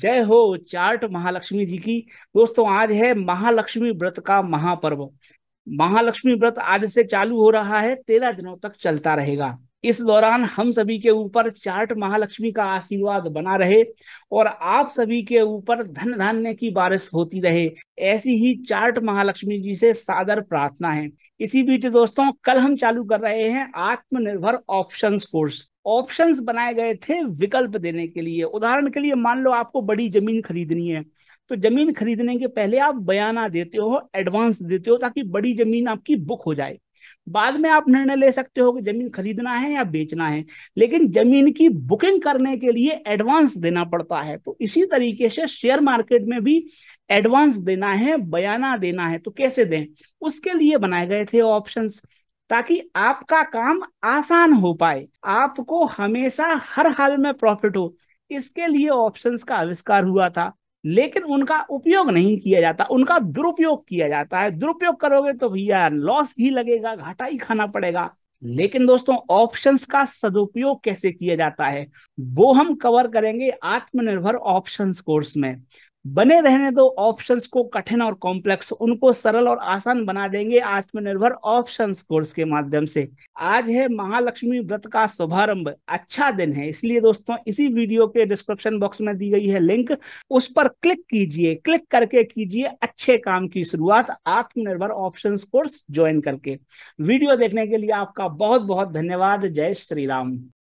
जय हो चार्ट महालक्ष्मी जी की दोस्तों आज है महालक्ष्मी व्रत का महापर्व महालक्ष्मी व्रत आज से चालू हो रहा है तेरह दिनों तक चलता रहेगा इस दौरान हम सभी के ऊपर चार्ट महालक्ष्मी का आशीर्वाद बना रहे और आप सभी के ऊपर धन धान्य की बारिश होती रहे ऐसी ही चार्ट महालक्ष्मी जी से सादर प्रार्थना है इसी बीच दोस्तों कल हम चालू कर रहे हैं आत्मनिर्भर ऑप्शंस कोर्स ऑप्शंस बनाए गए थे विकल्प देने के लिए उदाहरण के लिए मान लो आपको बड़ी जमीन खरीदनी है तो जमीन खरीदने के पहले आप बयाना देते हो एडवांस देते हो ताकि बड़ी जमीन आपकी बुक हो जाए बाद में आप निर्णय ले सकते हो कि जमीन खरीदना है या बेचना है लेकिन जमीन की बुकिंग करने के लिए एडवांस देना पड़ता है तो इसी तरीके से शेयर मार्केट में भी एडवांस देना है बयाना देना है तो कैसे दें उसके लिए बनाए गए थे ऑप्शंस ताकि आपका काम आसान हो पाए आपको हमेशा हर हाल में प्रॉफिट हो इसके लिए ऑप्शंस का आविष्कार हुआ था लेकिन उनका उपयोग नहीं किया जाता उनका दुरुपयोग किया जाता है दुरुपयोग करोगे तो भैया लॉस ही लगेगा घाटा ही खाना पड़ेगा लेकिन दोस्तों ऑप्शंस का सदुपयोग कैसे किया जाता है वो हम कवर करेंगे आत्मनिर्भर ऑप्शंस कोर्स में बने रहने दो ऑप्शंस को कठिन और कॉम्प्लेक्स उनको सरल और आसान बना देंगे आत्मनिर्भर ऑप्शंस कोर्स के माध्यम से आज है महालक्ष्मी व्रत का शुभारंभ अच्छा दिन है इसलिए दोस्तों इसी वीडियो के डिस्क्रिप्शन बॉक्स में दी गई है लिंक उस पर क्लिक कीजिए क्लिक करके कीजिए अच्छे काम की शुरुआत आत्मनिर्भर ऑप्शन कोर्स ज्वाइन करके वीडियो देखने के लिए आपका बहुत बहुत धन्यवाद जय श्री राम